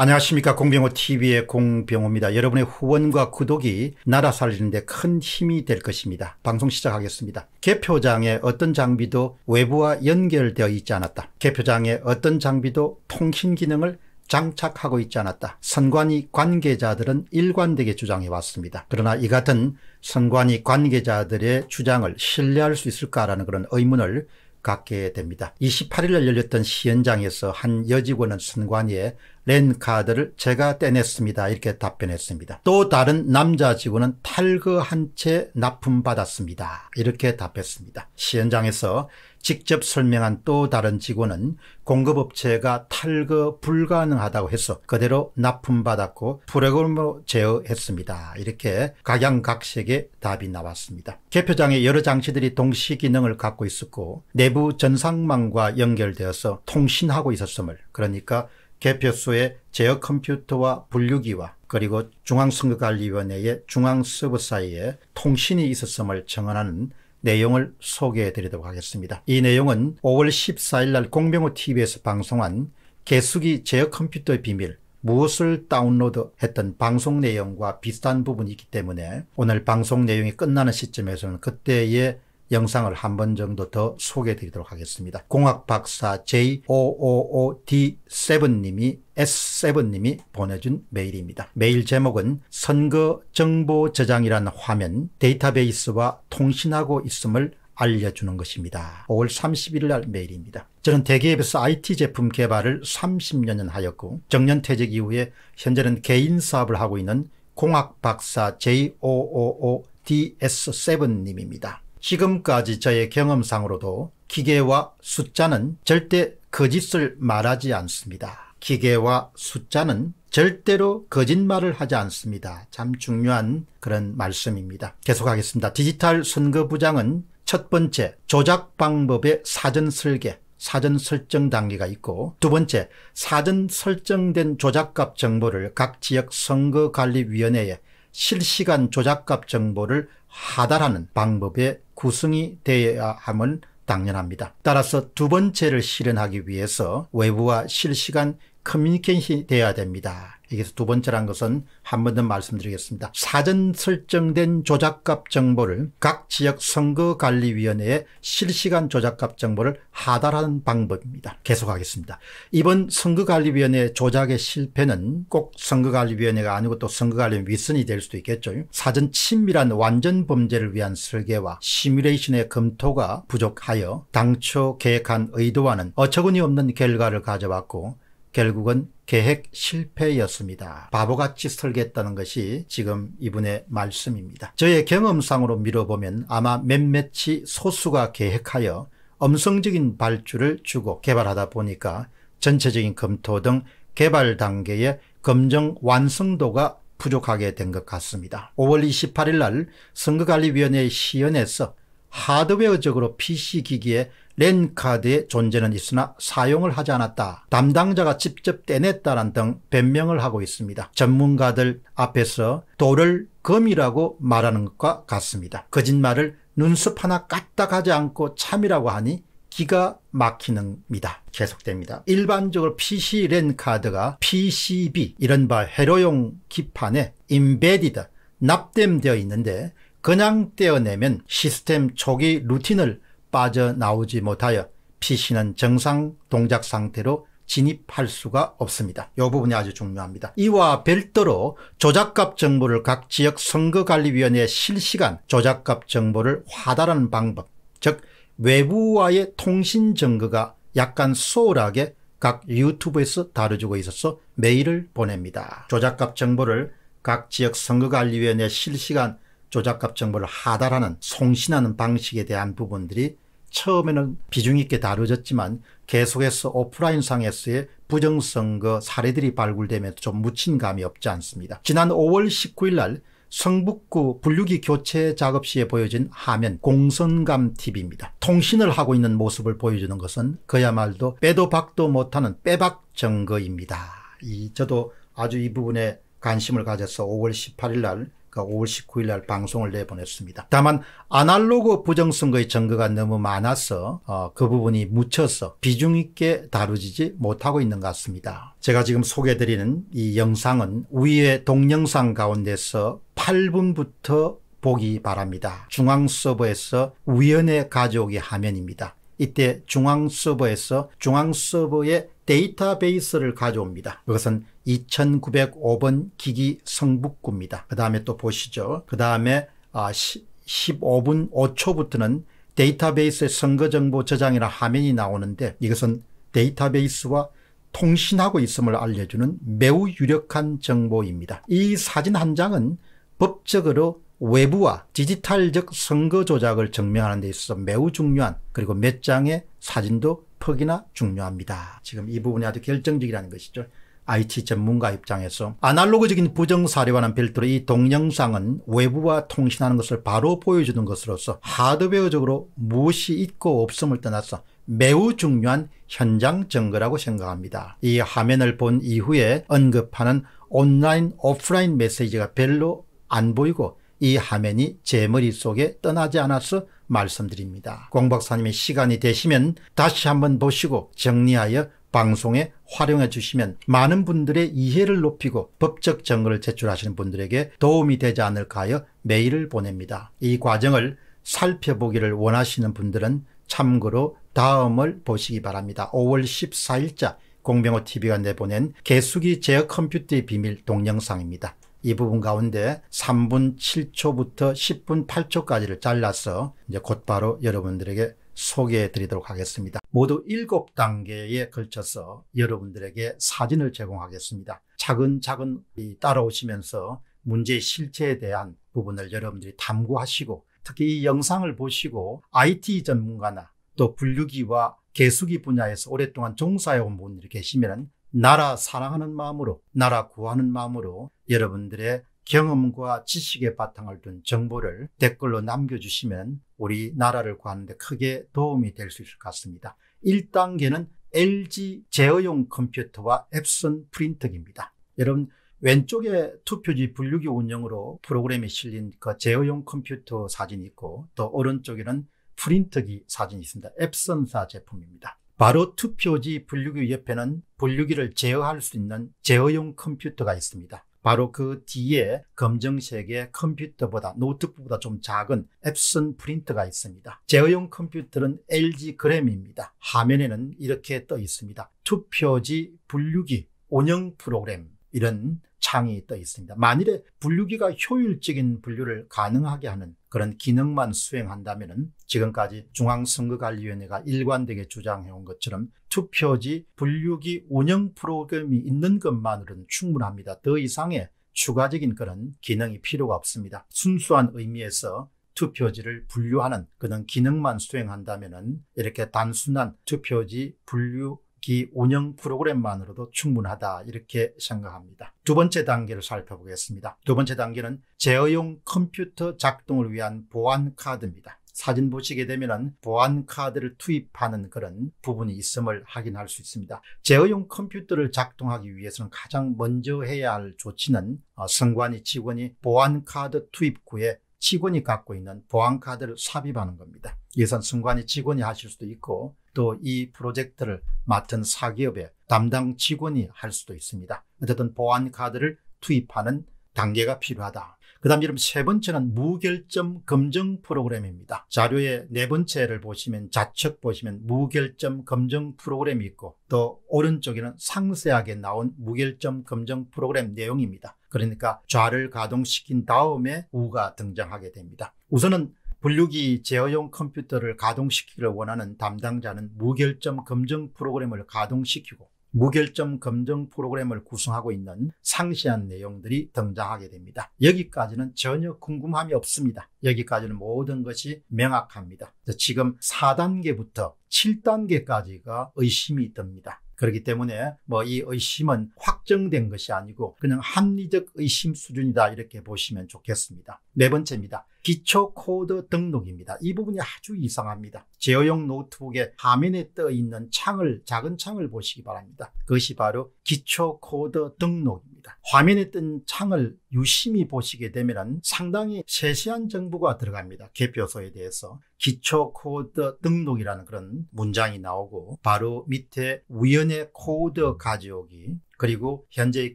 안녕하십니까 공병호 TV의 공병호입니다. 여러분의 후원과 구독이 나라 살리는 데큰 힘이 될 것입니다. 방송 시작하겠습니다. 개표장에 어떤 장비도 외부와 연결되어 있지 않았다. 개표장에 어떤 장비도 통신 기능을 장착하고 있지 않았다. 선관위 관계자들은 일관되게 주장해 왔습니다. 그러나 이 같은 선관위 관계자들의 주장을 신뢰할 수 있을까라는 그런 의문을 갖게 됩니다. 28일날 열렸던 시연장에서 한 여직원은 순관위에 렌카드를 제가 떼냈습니다. 이렇게 답변했습니다. 또 다른 남자 직원은 탈거 한채 납품받았습니다. 이렇게 답했습니다. 시연장에서 직접 설명한 또 다른 직원은 공급업체가 탈거 불가능하다고 해서 그대로 납품받았고 프로그램으로 제어했습니다. 이렇게 각양각색의 답이 나왔습니다. 개표장에 여러 장치들이 동시 기능을 갖고 있었고 내부 전상망과 연결되어서 통신하고 있었음을 그러니까 개표소의 제어 컴퓨터와 분류기와 그리고 중앙선거관리위원회의 중앙 서버 사이에 통신이 있었음을 증언하는 내용을 소개해 드리도록 하겠습니다. 이 내용은 5월 14일 날 공병호 TV에서 방송한 개수기 제어 컴퓨터의 비밀 무엇을 다운로드 했던 방송 내용과 비슷한 부분이 있기 때문에 오늘 방송 내용이 끝나는 시점에서는 그때의 영상을 한 번 정도 더 소개해 드리도록 하겠습니다. 공학박사 J555D7님이 S7님이 보내준 메일입니다. 메일 제목은 선거 정보 저장이란 화면 데이터베이스와 통신하고 있음을 알려주는 것입니다. 5월 31일 날 메일입니다. 저는 대기업에서 IT 제품 개발을 30년 하였고 정년퇴직 이후에 현재는 개인 사업을 하고 있는 공학 박사 J555DS7님입니다. 지금까지 저의 경험상으로도 기계와 숫자는 절대 거짓을 말하지 않습니다. 기계와 숫자는 절대로 거짓말을 하지 않습니다. 참 중요한 그런 말씀입니다. 계속하겠습니다. 디지털 선거부장은 첫 번째 조작 방법의 사전 설계, 사전 설정 단계가 있고 두 번째 사전 설정된 조작값 정보를 각 지역 선거관리위원회에 실시간 조작값 정보를 하다라는 방법의 구성이 되어야 함은 당연합니다. 따라서 두 번째를 실현하기 위해서 외부와 실시간 커뮤니케이션이 되어야 됩니다. 여기서 두 번째란 것은 한 번 더 말씀드리겠습니다. 사전 설정된 조작값 정보를 각 지역 선거관리위원회에 실시간 조작값 정보를 하달하는 방법입니다. 계속하겠습니다. 이번 선거관리위원회 조작의 실패는 꼭 선거관리위원회가 아니고 또 선거관리 윗선이 될 수도 있겠죠. 사전 친밀한 완전 범죄를 위한 설계와 시뮬레이션의 검토가 부족하여 당초 계획한 의도와는 어처구니없는 결과를 가져왔고 결국은 계획 실패였습니다. 바보같이 설계했다는 것이 지금 이분의 말씀입니다. 저의 경험상으로 미뤄보면 아마 몇몇이 소수가 계획하여 엄성적인 발주를 주고 개발하다 보니까 전체적인 검토 등 개발 단계의 검증 완성도가 부족하게 된 것 같습니다. 5월 28일 날 선거관리위원회 시연에서 하드웨어적으로 PC기기에 렌카드의 존재는 있으나 사용을 하지 않았다. 담당자가 직접 떼냈다는등 변명을 하고 있습니다. 전문가들 앞에서 돌을 검이라고 말하는 것과 같습니다. 거짓말을 눈썹 하나 까딱하지 않고 참이라고 하니 기가 막히는 겁 니다 계속됩니다. 일반적으로 PC 랜 카드가 PCB 이른바 회로용 기판에 임베디드 납땜되어 있는데 그냥 떼어내면 시스템 초기 루틴을 빠져나오지 못하여 PC는 정상 동작 상태로 진입할 수가 없습니다. 이 부분이 아주 중요합니다. 이와 별도로 조작값 정보를 각 지역 선거관리위원회에 실시간 조작값 정보를 화달하는 방법, 즉 외부와의 통신 정거가 약간 소홀하게 각 유튜브에서 다뤄주고 있어서 메일을 보냅니다. 조작값 정보를 각 지역 선거관리위원회 실시간 조작값 정보를 하달하는 송신하는 방식에 대한 부분들이 처음에는 비중 있게 다뤄졌지만 계속해서 오프라인상에서의 부정선거 사례들이 발굴되며 좀 묻힌 감이 없지 않습니다. 지난 5월 19일 날 성북구 분류기 교체 작업 시에 보여진 화면 공선감 TV입니다. 통신을 하고 있는 모습을 보여주는 것은 그야말로 빼도 박도 못하는 빼박 증거입니다. 이 저도 아주 이 부분에 관심을 가져서 5월 18일 날 5월 그러니까 19일 날 방송을 내보냈습니다. 다만 아날로그 부정선거의 증거가 너무 많아서 어, 그 부분이 묻혀서 비중 있게 다루지지 못하고 있는 것 같습니다. 제가 지금 소개드리는 해이 영상은 위의 동영상 가운데서 8분부터 보기 바랍니다. 중앙 서버에서 우연에 가져오기 화면입니다. 이때 중앙 서버에서 중앙 서버의 데이터베이스를 가져옵니다. 그것은 2905번 기기 성북구입니다. 그 다음에 또 보시죠. 그 다음에 아, 15분 5초부터는 데이터베이스의 선거정보 저장이라 화면이 나오는데 이것은 데이터베이스와 통신하고 있음을 알려주는 매우 유력한 정보입니다. 이 사진 한 장은 법적으로 외부와 디지털적 선거 조작을 증명하는 데 있어서 매우 중요한 그리고 몇 장의 사진도 퍽이나 중요합니다. 지금 이 부분이 아주 결정적이라는 것이죠. IT 전문가 입장에서 아날로그적인 부정 사례와는 별도로 이 동영상은 외부와 통신하는 것을 바로 보여주는 것으로서 하드웨어적으로 무엇이 있고 없음을 떠나서 매우 중요한 현장 증거라고 생각합니다. 이 화면을 본 이후에 언급하는 온라인, 오프라인 메시지가 별로 안 보이고 이 화면이 제 머릿속에 떠나지 않아서 말씀드립니다. 공 박사님의 시간이 되시면 다시 한번 보시고 정리하여 방송에 활용해 주시면 많은 분들의 이해를 높이고 법적 정보를 제출하시는 분들에게 도움이 되지 않을까 하여 메일을 보냅니다. 이 과정을 살펴보기를 원하시는 분들은 참고로 다음을 보시기 바랍니다. 5월 14일자 공병호TV가 내보낸 개수기 제어 컴퓨터의 비밀 동영상입니다. 이 부분 가운데 3분 7초부터 10분 8초까지를 잘라서 이제 곧바로 여러분들에게 소개해 드리도록 하겠습니다. 모두 7단계에 걸쳐서 여러분들에게 사진을 제공하겠습니다. 차근차근 따라오시면서 문제의 실체에 대한 부분을 여러분들이 탐구하시고 특히 이 영상을 보시고 IT 전문가나 또 분류기와 개수기 분야에서 오랫동안 종사해온 분들이 계시면 나라 사랑하는 마음으로, 나라 구하는 마음으로 여러분들의 경험과 지식의 바탕을 둔 정보를 댓글로 남겨주시면 우리 나라를 구하는데 크게 도움이 될 수 있을 것 같습니다. 1단계는 LG 제어용 컴퓨터와 앱슨 프린터기입니다. 여러분, 왼쪽에 투표지 분류기 운영으로 프로그램이 실린 그 제어용 컴퓨터 사진이 있고 또 오른쪽에는 프린터기 사진이 있습니다. 앱슨사 제품입니다. 바로 투표지 분류기 옆에는 분류기를 제어할 수 있는 제어용 컴퓨터가 있습니다. 바로 그 뒤에 검정색의 컴퓨터보다 노트북보다 좀 작은 앱슨 프린터가 있습니다. 제어용 컴퓨터는 LG 그램입니다. 화면에는 이렇게 떠 있습니다. 투표지 분류기 운영 프로그램 이런 창이 떠 있습니다. 만일에 분류기가 효율적인 분류를 가능하게 하는 그런 기능만 수행한다면 지금까지 중앙선거관리위원회가 일관되게 주장해온 것처럼 투표지 분류기 운영 프로그램이 있는 것만으로는 충분합니다. 더 이상의 추가적인 그런 기능이 필요가 없습니다. 순수한 의미에서 투표지를 분류하는 그런 기능만 수행한다면 이렇게 단순한 투표지 분류 기 운영 프로그램만으로도 충분하다 이렇게 생각합니다. 두 번째 단계를 살펴보겠습니다. 두 번째 단계는 제어용 컴퓨터 작동을 위한 보안 카드입니다. 사진 보시게 되면 보안 카드를 투입하는 그런 부분이 있음을 확인할 수 있습니다. 제어용 컴퓨터를 작동하기 위해서는 가장 먼저 해야 할 조치는 어, 선관이 직원이 보안 카드 투입구에 직원이 갖고 있는 보안카드를 삽입하는 겁니다. 예것은 순간에 직원이 하실 수도 있고 또 이 프로젝트를 맡은 사기업의 담당 직원이 할 수도 있습니다. 어쨌든 보안카드를 투입하는 단계가 필요하다. 그 다음 여러분 세 번째는 무결점 검증 프로그램입니다. 자료의 네 번째를 보시면 좌측 보시면 무결점 검증 프로그램이 있고 또 오른쪽에는 상세하게 나온 무결점 검증 프로그램 내용입니다. 그러니까 좌를 가동시킨 다음에 우가 등장하게 됩니다. 우선은 분류기 제어용 컴퓨터를 가동시키기를 원하는 담당자는 무결점 검증 프로그램을 가동시키고 무결점 검증 프로그램을 구성하고 있는 상세한 내용들이 등장하게 됩니다. 여기까지는 전혀 궁금함이 없습니다. 여기까지는 모든 것이 명확합니다. 지금 4단계부터 7단계까지가 의심이 듭니다. 그렇기 때문에 뭐 이 의심은 확정된 것이 아니고 그냥 합리적 의심 수준이다 이렇게 보시면 좋겠습니다. 네 번째입니다. 기초 코드 등록입니다. 이 부분이 아주 이상합니다. 제어용 노트북의 화면에 떠 있는 창을 작은 창을 보시기 바랍니다. 그것이 바로 기초 코드 등록입니다. 화면에 뜬 창을 유심히 보시게 되면 상당히 세세한 정보가 들어갑니다. 개표소에 대해서 기초 코드 등록이라는 그런 문장이 나오고 바로 밑에 우연의 코드 가져오기 그리고 현재의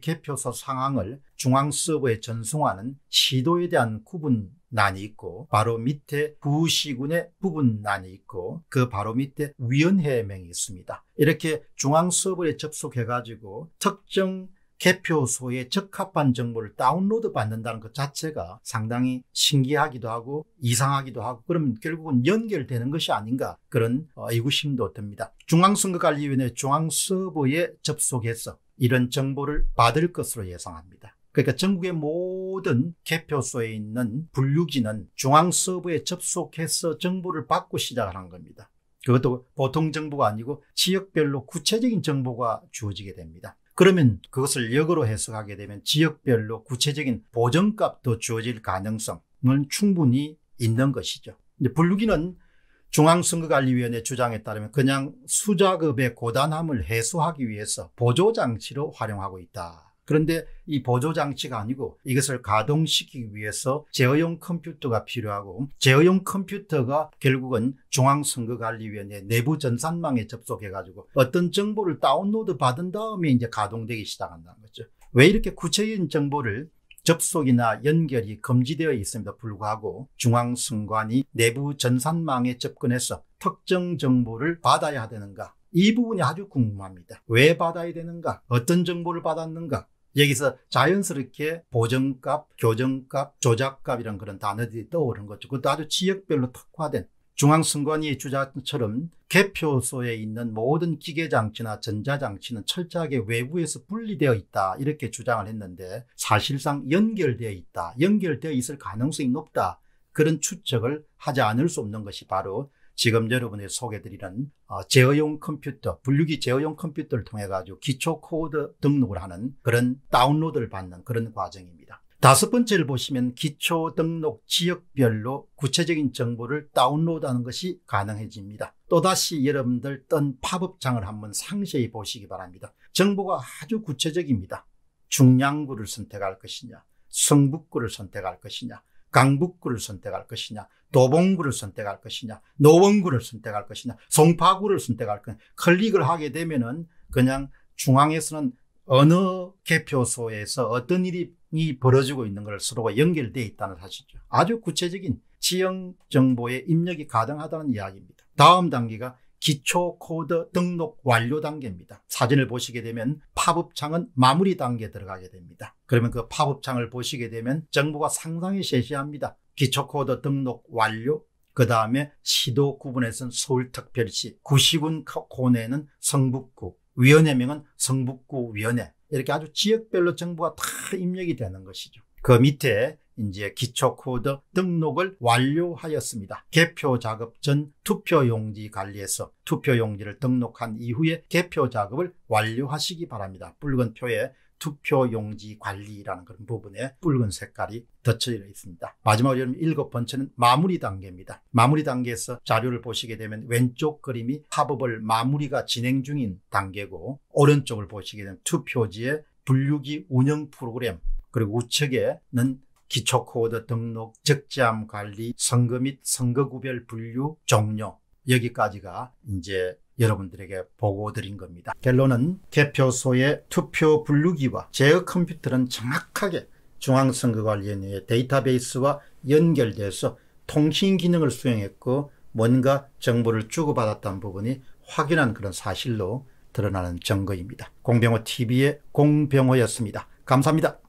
개표소 상황을 중앙 서버에 전송하는 시도에 대한 구분 난이 있고 바로 밑에 부시군의 부분 난이 있고 그 바로 밑에 위원회명이 있습니다. 이렇게 중앙 서버에 접속해 가지고 특정 개표소에 적합한 정보를 다운로드 받는다는 것 자체가 상당히 신기하기도 하고 이상하기도 하고 그러면 결국은 연결되는 것이 아닌가 그런 어, 의구심도 듭니다. 중앙선거관리위원회 중앙서버에 접속해서 이런 정보를 받을 것으로 예상합니다. 그러니까 전국의 모든 개표소에 있는 분류기는 중앙 서부에 접속해서 정보를 받고 시작을 한 겁니다. 그것도 보통 정보가 아니고 지역별로 구체적인 정보가 주어지게 됩니다. 그러면 그것을 역으로 해석하게 되면 지역별로 구체적인 보정값도 주어질 가능성은 충분히 있는 것이죠. 분류기는 중앙선거관리위원회 주장에 따르면 그냥 수작업의 고단함을 해소하기 위해서 보조장치로 활용하고 있다. 그런데 이 보조장치가 아니고 이것을 가동시키기 위해서 제어용 컴퓨터가 필요하고 제어용 컴퓨터가 결국은 중앙선거관리위원회 내부 전산망에 접속해가지고 어떤 정보를 다운로드 받은 다음에 이제 가동되기 시작한다는 거죠. 왜 이렇게 구체적인 정보를 접속이나 연결이 금지되어 있음에도 불구하고 중앙선관이 내부 전산망에 접근해서 특정 정보를 받아야 되는가? 이 부분이 아주 궁금합니다. 왜 받아야 되는가? 어떤 정보를 받았는가? 여기서 자연스럽게 보정값, 교정값, 조작값이란 그런 단어들이 떠오른 거죠. 그것도 아주 지역별로 특화된 중앙선관위 주장처럼 개표소에 있는 모든 기계장치나 전자장치는 철저하게 외부에서 분리되어 있다 이렇게 주장을 했는데 사실상 연결되어 있다 연결되어 있을 가능성이 높다 그런 추측을 하지 않을 수 없는 것이 바로 지금 여러분이 소개드리는 어, 제어용 컴퓨터, 분류기 제어용 컴퓨터를 통해 가지고 기초 코드 등록을 하는 그런 다운로드를 받는 그런 과정입니다. 다섯 번째를 보시면 기초 등록 지역별로 구체적인 정보를 다운로드하는 것이 가능해집니다. 또다시 여러분들 뜬팝업장을 한번 상세히 보시기 바랍니다. 정보가 아주 구체적입니다. 중량구를 선택할 것이냐, 성북구를 선택할 것이냐, 강북구를 선택할 것이냐, 도봉구를 선택할 것이냐 노원구를 선택할 것이냐 송파구를 선택할 것이냐 클릭을 하게 되면은 그냥 중앙에서는 어느 개표소에서 어떤 일이 벌어지고 있는 걸 서로가 연결되어 있다는 사실이죠. 아주 구체적인 지형 정보의 입력이 가능하다는 이야기입니다. 다음 단계가 기초 코드 등록 완료 단계입니다. 사진을 보시게 되면 팝업창은 마무리 단계에 들어가게 됩니다. 그러면 그 팝업창을 보시게 되면 정보가 상당히 세세합니다. 기초코드 등록 완료 그 다음에 시도 구분에선 서울특별시 구시군 코너는 성북구 위원회명은 성북구 위원회 이렇게 아주 지역별로 정보가 다 입력이 되는 것이죠. 그 밑에 이제 기초코드 등록을 완료하였습니다. 개표 작업 전 투표용지 관리에서 투표용지를 등록한 이후에 개표 작업을 완료하시기 바랍니다. 붉은 표에 투표 용지 관리라는 그런 부분에 붉은 색깔이 덧칠려 있습니다. 마지막으로 여 일곱 번째는 마무리 단계입니다. 마무리 단계에서 자료를 보시게 되면 왼쪽 그림이 합업을 마무리가 진행 중인 단계고 오른쪽을 보시게 되면 투표지의 분류기 운영 프로그램 그리고 우측에는 기초코드 등록, 적재함 관리, 선거 및 선거구별 분류 종료 여기까지가 이제 여러분들에게 보고드린 겁니다. 결론은 개표소의 투표 분류기와 제어 컴퓨터는 정확하게 중앙선거관리위원회의 데이터베이스와 연결돼서 통신 기능을 수행했고 뭔가 정보를 주고받았다는 부분이 확인한 그런 사실로 드러나는 증거입니다. 공병호 TV의 공병호였습니다. 감사합니다.